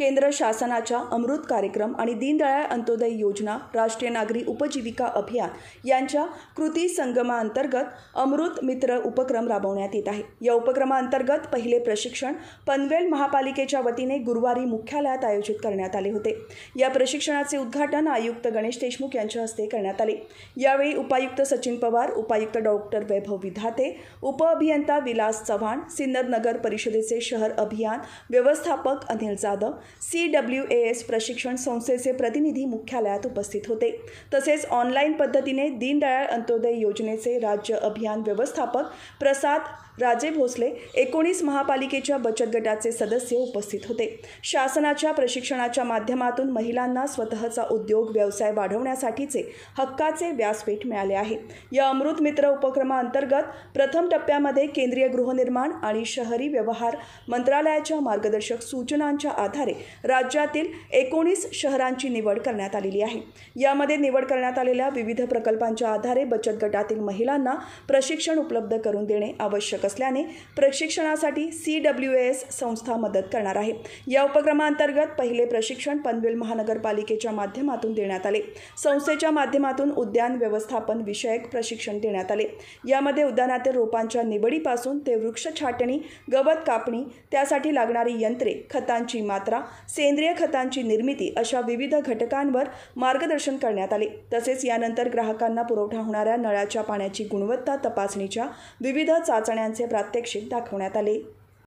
केंद्र शासनाच्या अमृत कार्यक्रम आणि दीनदयाळ अंत्योदय योजना राष्ट्रीय नागरी उपजीविका अभियान यांच्या कृती संगमाअंतर्गत अमृत मित्र उपक्रम राबवण्यात येत आहे या उपक्रमाअंतर्गत पहिले प्रशिक्षण पनवेल महापालिकेच्या वतीने गुरुवारी मुख्यालयात आयोजित करण्यात आले होते या प्रशिक्षणाचे उद्घाटन आयुक्त गणेश देशमुख यांच्या हस्ते करण्यात आले यावेळी उपायुक्त सचिन पवार उपायुक्त डॉक्टर वैभव विधाते उपअभियंता विलास चव्हाण सिन्नर नगर परिषदेचे शहर अभियान व्यवस्थापक Anil Jadhav C W A S प्रशिक्षण संस्थेचे प्रतिनिधी मुख्यालयात उपस्थित होते तसेच ऑनलाईन पद्धतीने दीनदयाळ अंत्योदय योजनेचे राज्य अभियान व्यवस्थापक प्रसाद राजे भोसले एकोणीस महापालिकेच्या बचत गटाचे सदस्य उपस्थित होते शासनाच्या प्रशिक्षणाच्या माध्यमातून महिलांना स्वतःचा उद्योग व्यवसाय वाढवण्यासाठीचे हक्काचे व्यासपीठ मिळाले आहे या अमृत मित्र उपक्रमाअंतर्गत प्रथम टप्प्यामध्ये केंद्रीय गृहनिर्माण आणि शहरी व्यवहार मंत्रालयाच्या मार्गदर्शक सूचनांच्या आधारे आधारे राज्यातील एकोणीस शहरांची निवड करण्यात आलेली आहे यामध्ये निवड करण्यात आलेल्या विविध प्रकल्पांच्या आधारे बचत गटातील महिलांना प्रशिक्षण उपलब्ध करून देणे आवश्यक असल्याने प्रशिक्षणासाठी सी डब्ल्यू एस संस्था मदत करणार आहे या उपक्रमाअंतर्गत पहिले प्रशिक्षण पनवेल महानगरपालिकेच्या माध्यमातून देण्यात आले संस्थेच्या माध्यमातून उद्यान व्यवस्थापन विषयक प्रशिक्षण देण्यात आले यामध्ये उद्यानातील रोपांच्या निवडीपासून ते वृक्ष छाटणी गवत कापणी त्यासाठी लागणारी यंत्रे खतांची मात्रा सेंद्रिय खतांची निर्मिती अशा विविध घटकांवर मार्गदर्शन करण्यात आले तसेच यानंतर ग्राहकांना पुरवठा होणाऱ्या नळाच्या पाण्याची गुणवत्ता तपासणीच्या विविध चाचण्यांचे प्रात्यक्षिक दाखवण्यात आले